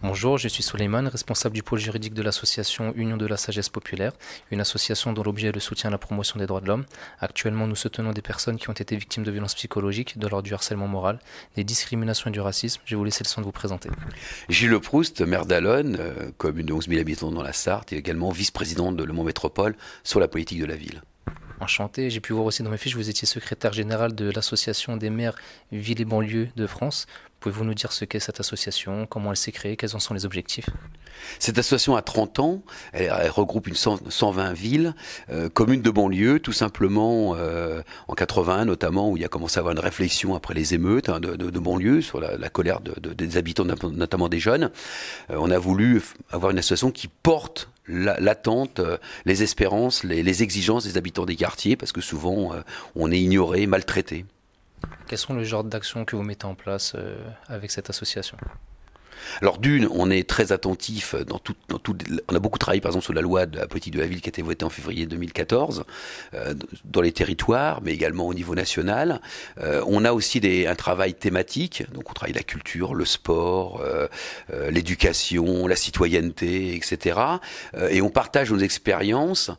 Bonjour, je suis Souleyman, responsable du pôle juridique de l'association Union de la Sagesse Populaire, une association dont l'objet est le soutien à la promotion des droits de l'homme. Actuellement, nous soutenons des personnes qui ont été victimes de violences psychologiques, de l'ordre du harcèlement moral, des discriminations et du racisme. Je vais vous laisser le soin de vous présenter. Gilles Proust, maire d'Allonne, euh, commune de 11 000 habitants dans la Sarthe, et également vice-président de Le Mont Métropole sur la politique de la ville enchanté. J'ai pu voir aussi dans mes fiches, vous étiez secrétaire général de l'association des maires villes et banlieues de France. Pouvez-vous nous dire ce qu'est cette association, comment elle s'est créée, quels en sont les objectifs Cette association a 30 ans, elle, regroupe une 120 villes, euh, communes de banlieue, tout simplement euh, en 80 notamment, où il y a commencé à avoir une réflexion après les émeutes hein, de, banlieue sur la, colère des habitants, notamment des jeunes. Euh, on a voulu avoir une association qui porte l'attente, les espérances, les, exigences des habitants des quartiers, parce que souvent on est ignoré, maltraité. Quels sont les genres d'actions que vous mettez en place euh, avec cette association alors d'une, on est très attentif dans tout, dans on a beaucoup travaillé par exemple sur la loi de la politique de la ville qui a été votée en février 2014 euh, dans les territoires, mais également au niveau national. Euh, on a aussi des, un travail thématique, donc on travaille la culture, le sport, euh, l'éducation, la citoyenneté, etc. et on partage nos expériences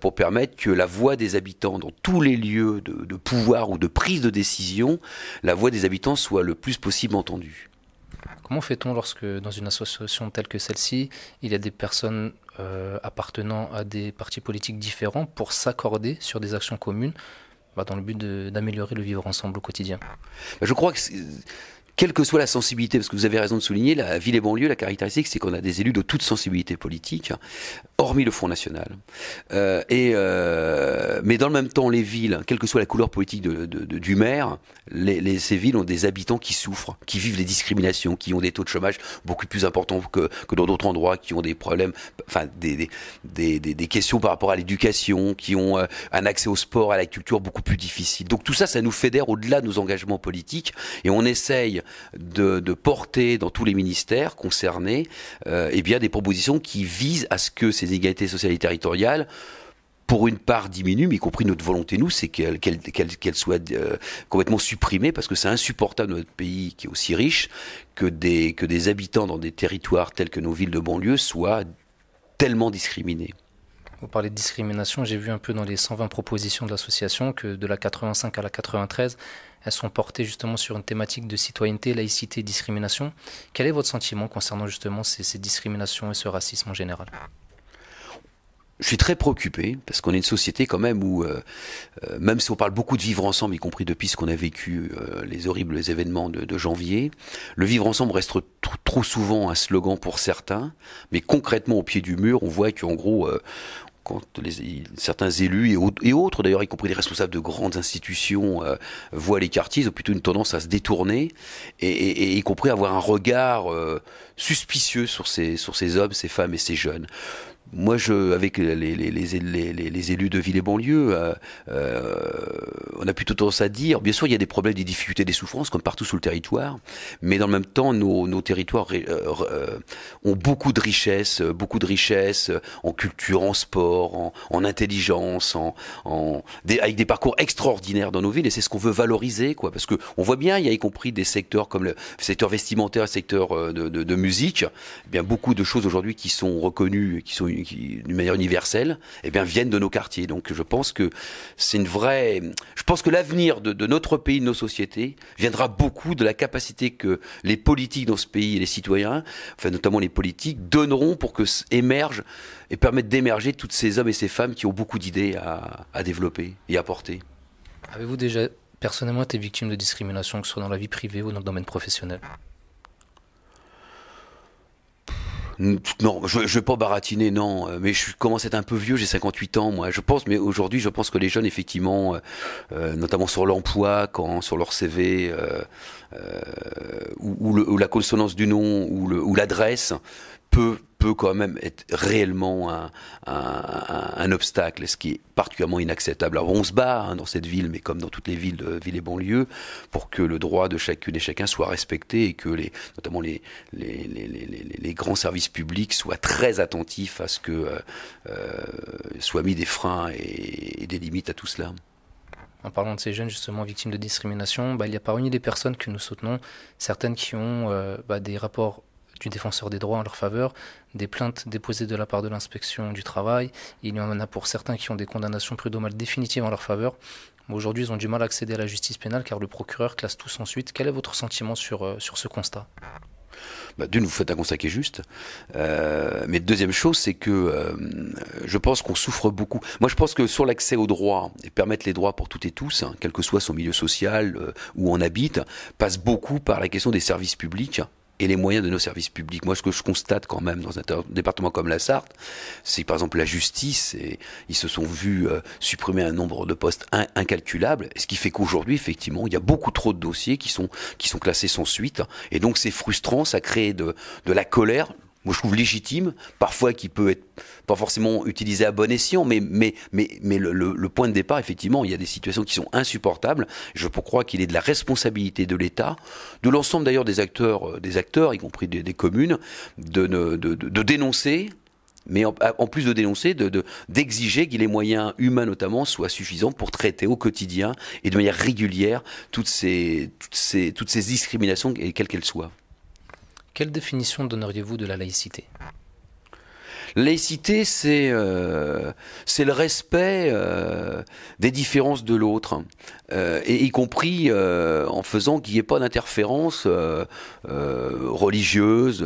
pour permettre que la voix des habitants dans tous les lieux de, de pouvoir ou de prise de décision, la voix des habitants soit le plus possible entendue. Comment fait-on lorsque, dans une association telle que celle-ci, il y a des personnes euh, appartenant à des partis politiques différents pour s'accorder sur des actions communes bah, dans le but d'améliorer le vivre ensemble au quotidien bah, Je crois que quelle que soit la sensibilité, parce que vous avez raison de souligner, la ville et banlieue, la caractéristique, c'est qu'on a des élus de toute sensibilité politique, hormis le Front National. Euh, et, euh, mais dans le même temps, les villes, quelle que soit la couleur politique du maire, ces villes ont des habitants qui souffrent, qui vivent les discriminations, qui ont des taux de chômage beaucoup plus importants que, dans d'autres endroits, qui ont des problèmes, enfin des, des, des, des questions par rapport à l'éducation, qui ont euh, un accès au sport, à la culture beaucoup plus difficile. Donc tout ça, ça nous fédère au-delà de nos engagements politiques, et on essaye de, porter dans tous les ministères concernés euh, eh bien, des propositions qui visent à ce que ces inégalités sociales et territoriales pour une part diminuent, mais y compris notre volonté, nous, c'est qu'elle soient euh, complètement supprimées parce que c'est insupportable dans notre pays qui est aussi riche que des, que des habitants dans des territoires tels que nos villes de banlieue soient tellement discriminés. Vous parlez de discrimination, j'ai vu un peu dans les 120 propositions de l'association que de la 85 à la 93, elles sont portées justement sur une thématique de citoyenneté, laïcité, discrimination. Quel est votre sentiment concernant justement ces, discriminations et ce racisme en général je suis très préoccupé parce qu'on est une société quand même où, euh, euh, même si on parle beaucoup de vivre ensemble, y compris depuis ce qu'on a vécu, euh, les horribles événements de, janvier, le vivre ensemble reste trop souvent un slogan pour certains, mais concrètement au pied du mur, on voit qu'en gros, quand les, certains élus et, autres, d'ailleurs, y compris les responsables de grandes institutions, euh, voient les quartiers, ils ont plutôt une tendance à se détourner et, y compris avoir un regard euh, suspicieux sur ces, sur ces hommes, ces femmes et ces jeunes moi, je, avec les, les, les, élus de ville et banlieues, euh, euh, on a plutôt tendance à dire, bien sûr, il y a des problèmes, des difficultés, des souffrances, comme partout sur le territoire, mais dans le même temps, nos, nos territoires euh, ont beaucoup de richesses, beaucoup de richesses en culture, en sport, en, intelligence, en, des, avec des parcours extraordinaires dans nos villes, et c'est ce qu'on veut valoriser, quoi, parce que on voit bien, il y a y compris des secteurs comme le secteur vestimentaire, le secteur de, de, musique, eh bien beaucoup de choses aujourd'hui qui sont reconnues, qui sont qui, d'une manière universelle, eh bien, viennent de nos quartiers. Donc, je pense que c'est une vraie. Je pense que l'avenir de, notre pays, de nos sociétés, viendra beaucoup de la capacité que les politiques dans ce pays et les citoyens, enfin notamment les politiques, donneront pour que émergent et permettent d'émerger tous ces hommes et ces femmes qui ont beaucoup d'idées à, à développer et à porter. Avez-vous déjà personnellement été victime de discrimination, que ce soit dans la vie privée ou dans le domaine professionnel non, je ne vais pas baratiner, non. Euh, mais je commence à être un peu vieux, j'ai 58 ans, moi. Je pense, mais aujourd'hui, je pense que les jeunes, effectivement, euh, euh, notamment sur l'emploi, quand sur leur CV, ou, ou, la consonance du nom, ou l'adresse, peut peut quand même être réellement un, un, un obstacle, ce qui est particulièrement inacceptable. Alors on se bat hein, dans cette ville, mais comme dans toutes les villes, villes et banlieues, pour que le droit de chacune et chacun soit respecté et que les, notamment les, les, les, les grands services publics soient très attentifs à ce que soit euh, euh, soient mis des freins et, des limites à tout cela en parlant de ces jeunes justement victimes de discrimination, bah, il y a parmi des personnes que nous soutenons certaines qui ont euh, bah, des rapports du défenseur des droits en leur faveur, des plaintes déposées de la part de l'inspection du travail. Il y en a pour certains qui ont des condamnations prud'homales définitives en leur faveur. Aujourd'hui, ils ont du mal à accéder à la justice pénale car le procureur classe tous ensuite Quel est votre sentiment sur, euh, sur ce constat bah, D'une, vous faites un constat qui est juste. Euh, mais deuxième chose, c'est que euh, je pense qu'on souffre beaucoup. Moi, je pense que sur l'accès aux droits et permettre les droits pour toutes et tous, hein, quel que soit son milieu social où on habite, passe beaucoup par la question des services publics. Hein et les moyens de nos services publics. Moi, ce que je constate quand même dans un département comme la Sarthe, c'est par exemple la justice, et ils se sont vus euh, supprimer un nombre de postes incalculable, ce qui fait qu'aujourd'hui, effectivement, il y a beaucoup trop de dossiers qui sont, qui sont classés sans suite, et donc c'est frustrant, ça crée de, de la colère, moi je trouve légitime, parfois qui peut être pas forcément utilisé à bon escient, mais, mais, mais, mais le, point de départ, effectivement, il y a des situations qui sont insupportables. Je crois qu'il est de la responsabilité de l'État, de l'ensemble d'ailleurs des acteurs, euh, des acteurs, y compris des, communes, de, de, dénoncer mais en, plus de dénoncer, d'exiger de, d'exiger que les moyens humains notamment soient suffisants pour traiter au quotidien et de manière régulière toutes ces, toutes ces, toutes ces discriminations, quelles qu'elles soient. Quelle définition donneriez-vous de la laïcité Laïcité, euh, c'est le respect euh, des différences de l'autre, euh, y compris en faisant qu'il n'y ait pas d'interférence religieuse,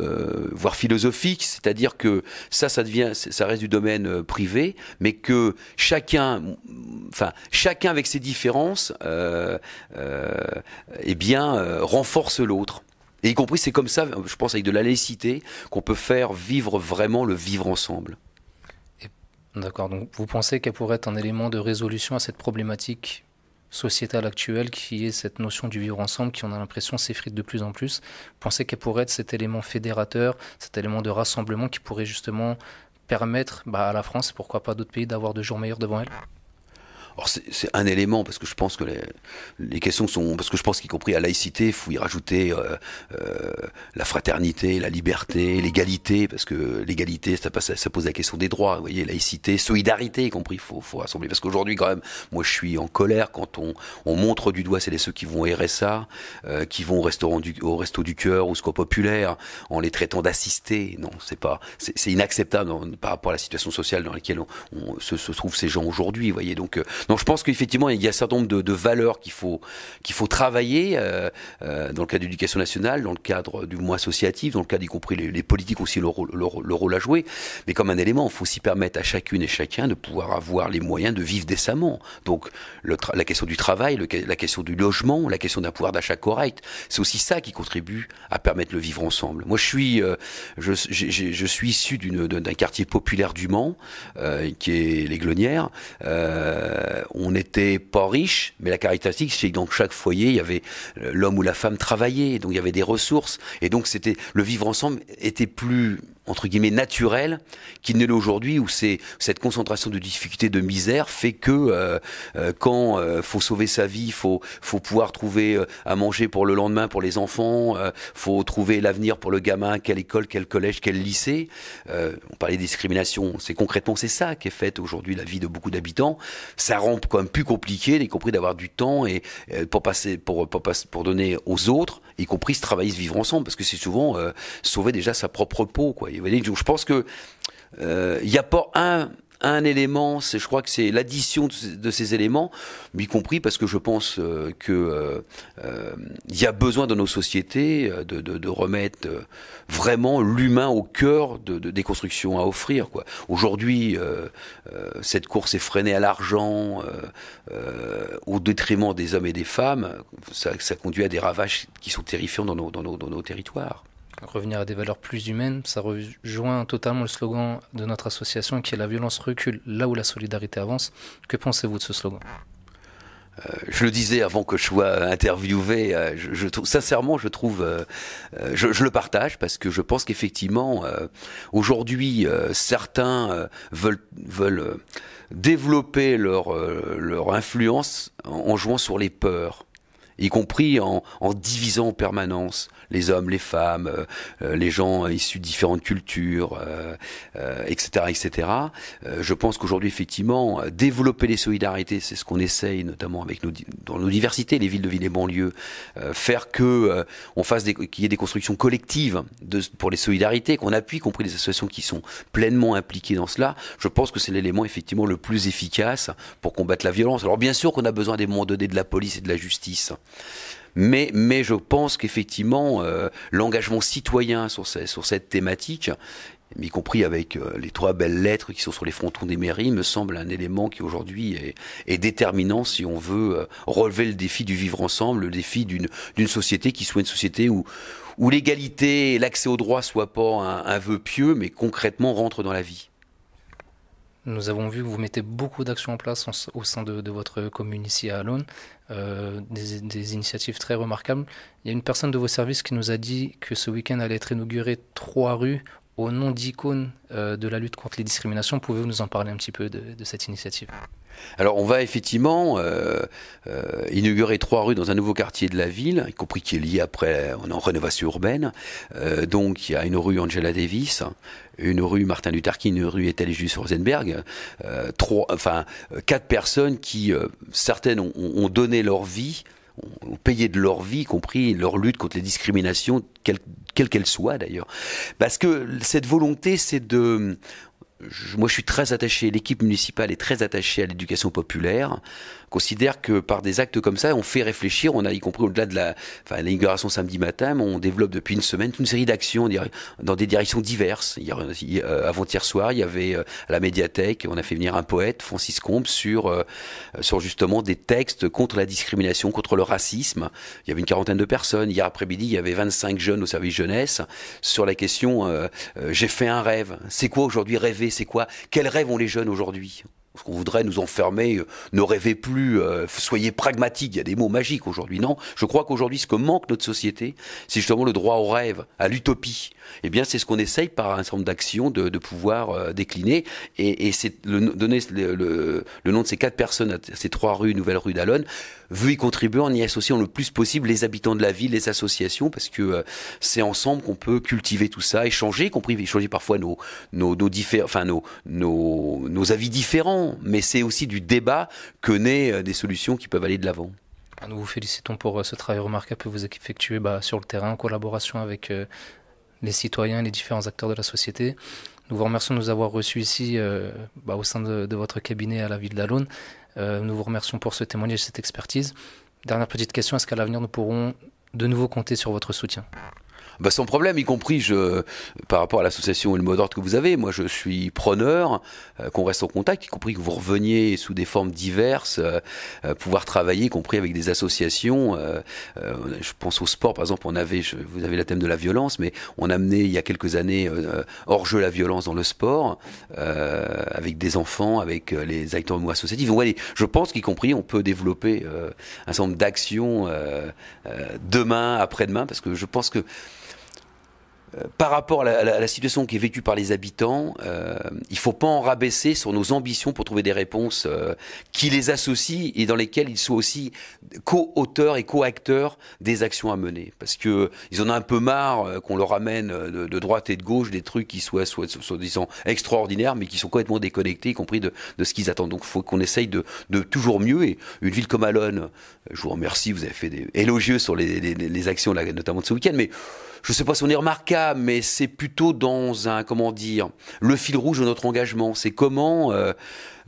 voire philosophique, c'est-à-dire que ça, ça devient, ça reste du domaine privé, mais que chacun, enfin chacun avec ses différences, eh bien renforce l'autre. Et y compris, c'est comme ça, je pense, avec de la laïcité, qu'on peut faire vivre vraiment le vivre ensemble. D'accord, donc vous pensez qu'elle pourrait être un élément de résolution à cette problématique sociétale actuelle qui est cette notion du vivre ensemble qui on a l'impression s'effrite de plus en plus. Vous pensez qu'elle pourrait être cet élément fédérateur, cet élément de rassemblement qui pourrait justement permettre bah, à la France, et pourquoi pas d'autres pays, d'avoir de jours meilleurs devant elle alors c'est un élément parce que je pense que les, questions sont parce que je pense qu'y compris à laïcité, il faut y rajouter euh, euh, la fraternité, la liberté, l'égalité parce que l'égalité ça, ça pose la question des droits, vous voyez, laïcité, solidarité y compris, faut faut rassembler parce qu'aujourd'hui quand même, moi je suis en colère quand on montre du doigt c'est les ceux qui vont errer RSA, euh, qui vont au restaurant du au resto du cœur ou ce populaire en les traitant d'assistés, non, c'est pas c'est inacceptable par rapport à la situation sociale dans laquelle on, se, se trouve ces gens aujourd'hui, vous voyez donc donc je pense qu'effectivement, il y a un certain nombre de, de valeurs qu'il faut, qu'il faut travailler euh, euh, dans le cadre de l'éducation nationale, dans le cadre du mouvement associatif, dans le cadre y compris les, les politiques aussi le le rôle à jouer. Mais comme un élément, il faut aussi permettre à chacune et chacun de pouvoir avoir les moyens de vivre décemment. Donc le la question du travail, la question du logement, la question d'un pouvoir d'achat correct, c'est aussi ça qui contribue à permettre le vivre ensemble. Moi, je suis, euh, je, je, je, suis issu d'une d'un quartier populaire du Mans, euh, qui est les Glonnières. Euh, euh, on n'était pas riche, mais la caractéristique, c'est que dans chaque foyer, il y avait euh, l'homme ou la femme travaillait, donc il y avait des ressources, et donc c'était le vivre ensemble était plus entre guillemets naturel qui n'est aujourd'hui où c'est cette concentration de difficultés de misère fait que euh, euh, quand euh, faut sauver sa vie faut faut pouvoir trouver euh, à manger pour le lendemain pour les enfants faut trouver l'avenir pour le gamin quelle école quel collège quel lycée on parlait de discrimination c'est concrètement c'est ça qui est fait aujourd'hui la vie de beaucoup d'habitants ça rend quand même plus compliqué y compris d'avoir du temps et pour passer pour pour, pour donner aux autres y compris se travailler, se vivre ensemble, parce que c'est souvent euh, sauver déjà sa propre peau. Quoi. Je pense que euh, il n'y a pas un un élément, c'est, je crois que c'est l'addition de, ces éléments, y compris parce que je pense euh, qu'il euh, euh, y a besoin dans nos sociétés de, remettre vraiment l'humain au cœur des constructions à offrir. Aujourd'hui, cette course est freinée à l'argent, au détriment des hommes et des femmes, ça, conduit à des ravages qui sont terrifiants dans nos territoires revenir à des valeurs plus humaines, ça rejoint totalement le slogan de notre association qui est la violence recule là où la solidarité avance. Que pensez-vous de ce slogan euh, je le disais avant que je sois interviewé, euh, je, sincèrement, je trouve, euh, je, le partage parce que je pense qu'effectivement, aujourd'hui, certains veulent, développer leur, influence en jouant sur les peurs y compris en, en, divisant en permanence les hommes, les femmes, euh, euh, les gens issus de différentes cultures, etc., euh, etc. je pense qu'aujourd'hui, effectivement, développer les solidarités, c'est ce qu'on essaye notamment avec nos, dans nos diversités, les villes de villes et banlieues, faire que on fasse qu'il y ait des constructions collectives de, pour les solidarités, qu'on appuie, y compris les associations qui sont pleinement impliquées dans cela. Je pense que c'est l'élément effectivement le plus efficace pour combattre la violence. Alors bien sûr qu'on a besoin des moments donnés de la police et de la justice. Mais, je pense qu'effectivement, euh, l'engagement citoyen sur, cette thématique, y compris avec euh, les trois belles lettres qui sont sur les frontons des mairies, me semble un élément qui aujourd'hui est, déterminant si on veut euh, relever le défi du vivre ensemble, le défi d'une société qui soit une société où, l'égalité et l'accès aux droits soient pas un vœu pieux, mais concrètement rentrent dans la vie. Nous avons vu que vous mettez beaucoup d'actions en place au sein de, votre commune ici à Alone, euh, des, initiatives très remarquables. Il y a une personne de vos services qui nous a dit que ce week-end allait être inaugurée trois rues au nom d'icônes euh, de la lutte contre les discriminations. Pouvez-vous nous en parler un petit peu de cette initiative alors on va effectivement euh, euh, inaugurer trois rues dans un nouveau quartier de la ville, y compris qui est lié après on est en rénovation urbaine. Euh, donc il y a une rue Angela Davis, une rue Martin Luther King, une rue Jules Rosenberg. trois, enfin quatre personnes qui certaines ont, donné leur vie ont payé de leur vie, y compris leur lutte contre les discriminations, quelles qu'elles soient d'ailleurs. Parce que cette volonté, c'est de, moi, je suis très attaché, l'équipe municipale est très attachée à l'éducation populaire considère que par des actes comme ça, on fait réfléchir, on a y compris au-delà de la, enfin, l'inauguration samedi matin, on développe depuis une semaine une série d'actions dans des directions diverses. Euh, avant-hier soir, il y avait euh, à la médiathèque, on a fait venir un poète, Francis Combes, euh, sur, justement des textes contre la discrimination, contre le racisme. Il y avait une quarantaine de personnes. Hier après-midi, il y avait 25 jeunes au service jeunesse sur la question j'ai fait un rêve. C'est quoi aujourd'hui rêver C'est quoi Quels rêves ont les jeunes aujourd'hui parce qu'on voudrait nous enfermer, euh, ne rêvez plus, euh, soyez pragmatiques, il y a des mots magiques aujourd'hui. Non, je crois qu'aujourd'hui, ce que manque notre société, c'est justement le droit au rêve, à l'utopie. Eh bien, c'est ce qu'on essaye par un certain nombre d'actions de, pouvoir euh, décliner. Et, c'est donner le, nom de ces quatre personnes, à ces trois rues, nouvelle rue d'Alonne, veut y contribuer en y associant le plus possible les habitants de la ville, les associations, parce que c'est ensemble qu'on peut cultiver tout ça, échanger, y compris échanger parfois nos, nos avis différents mais c'est aussi du débat que naît euh, des solutions qui peuvent aller de l'avant. Nous vous félicitons pour euh, ce travail remarquable que vous effectuez bah, sur le terrain en collaboration avec euh, les citoyens et les différents acteurs de la société. Nous vous remercions de nous avoir reçus ici bah, au sein de, votre cabinet à la ville de Euh, nous vous remercions pour ce témoignage et cette expertise. Dernière petite question, est-ce qu'à l'avenir nous pourrons de nouveau compter sur votre soutien bah, sans problème, y compris je, par rapport à l'association et le mot d'ordre que vous avez. Moi, je suis preneur, euh, qu'on reste en contact, y compris que vous reveniez sous des formes diverses, euh, euh, pouvoir travailler, y compris avec des associations. je pense au sport, par exemple, on avait, je, vous avez le thème de la violence, mais on a amené il y a quelques années hors jeu la violence dans le sport, avec des enfants, avec les acteurs de associatifs. Donc, allez, je pense qu'y compris, on peut développer un certain nombre d'actions demain, après-demain, parce que je pense que euh, par rapport à la, situation qui est vécue par les habitants, euh, il ne faut pas en rabaisser sur nos ambitions pour trouver des réponses euh, qui les associent et dans lesquelles ils soient aussi co-auteurs et co-acteurs des actions à mener. Parce que ils en ont un peu marre qu'on leur amène de, droite et de gauche des trucs qui soient, soi-disant extraordinaires, mais qui sont complètement déconnectés, y compris de, ce qu'ils attendent. Donc il faut qu'on essaye de, toujours mieux. Et une ville comme Alonne, je vous remercie, vous avez fait des élogieux sur les, actions, notamment de ce week-end, mais je ne sais pas si on est remarquable, mais c'est plutôt dans un, comment dire, le fil rouge de notre engagement. C'est comment euh,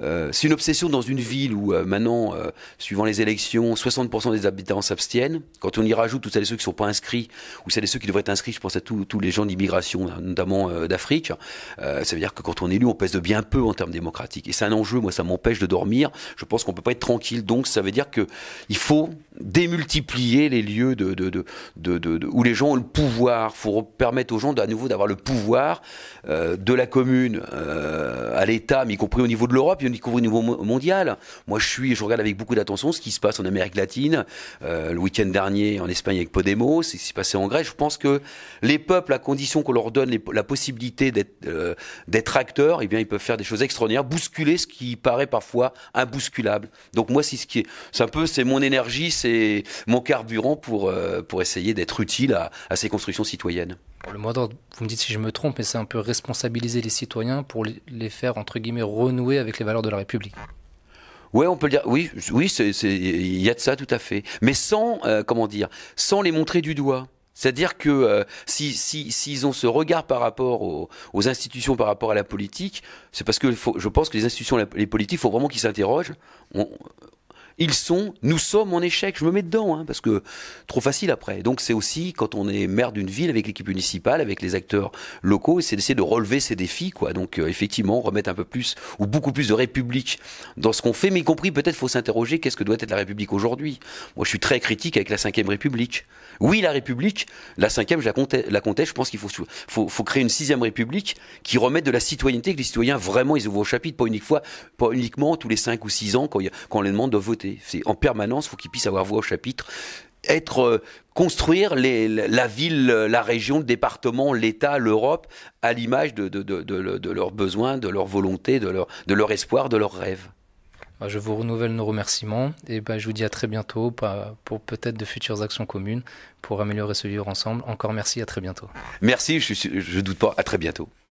euh, c'est une obsession dans une ville où euh, maintenant, euh, suivant les élections, 60% des habitants s'abstiennent. Quand on y rajoute tous celles ceux qui ne sont pas inscrits, ou celles et ceux qui devraient être inscrits, je pense à tous les gens d'immigration, hein, notamment d'Afrique, ça veut dire que quand on est élu, on pèse de bien peu en termes démocratiques. Et c'est un enjeu, moi ça m'empêche de dormir, je pense qu'on ne peut pas être tranquille. Donc ça veut dire qu'il faut démultiplier les lieux de, où les gens ont le pouvoir. Il faut permettre aux gens à nouveau d'avoir le pouvoir de la commune à l'État, mais y compris au niveau de l'Europe découvrir au niveau mondial. Moi, je suis, je regarde avec beaucoup d'attention ce qui se passe en Amérique latine. Euh, le week-end dernier, en Espagne avec Podemos, ce qui s'est passé en Grèce. Je pense que les peuples, à condition qu'on leur donne la possibilité d'être euh, d'être acteurs, eh bien, ils peuvent faire des choses extraordinaires, bousculer ce qui paraît parfois imbousculable. Donc moi, c'est ce qui est, c'est un peu, c'est mon énergie, c'est mon carburant pour euh, pour essayer d'être utile à, à ces constructions citoyennes le mot vous me dites si je me trompe, mais c'est un peu responsabiliser les citoyens pour les faire, entre guillemets, renouer avec les valeurs de la République. Ouais, on peut dire. Oui, oui, il y a de ça tout à fait. Mais sans, euh, comment dire, sans les montrer du doigt. C'est-à-dire que euh, s'ils ont ce regard par rapport aux, institutions, par rapport à la politique, c'est parce que je pense que les institutions, les politiques, il faut vraiment qu'ils s'interrogent ils sont, nous sommes en échec. Je me mets dedans, hein, parce que trop facile après. Donc c'est aussi quand on est maire d'une ville avec l'équipe municipale, avec les acteurs locaux, c'est d'essayer de relever ces défis, quoi. Donc euh, effectivement, remettre un peu plus ou beaucoup plus de république dans ce qu'on fait, mais y compris peut-être faut s'interroger qu'est-ce que doit être la République aujourd'hui. Moi, je suis très critique avec la 5ème République. Oui, la République, la cinquième, je la comptais, Je pense qu'il faut, faut, créer une sixième République qui remette de la citoyenneté, que les citoyens vraiment ils ouvrent au chapitre, pas, une fois, pas uniquement tous les cinq ou six ans quand, quand on les demande de voter c'est en permanence, il faut qu'ils puissent avoir voix au chapitre, être euh, construire la ville, euh, la région, le département, l'État, l'Europe à l'image de, leurs besoins, de leur volonté, de leur, espoir, de leurs rêves. Ah, je vous renouvelle nos remerciements et ben, je vous dis à très bientôt pour peut-être de futures actions communes pour améliorer ce vivre ensemble. Encore merci, à très bientôt. Merci, je ne doute pas, à très bientôt.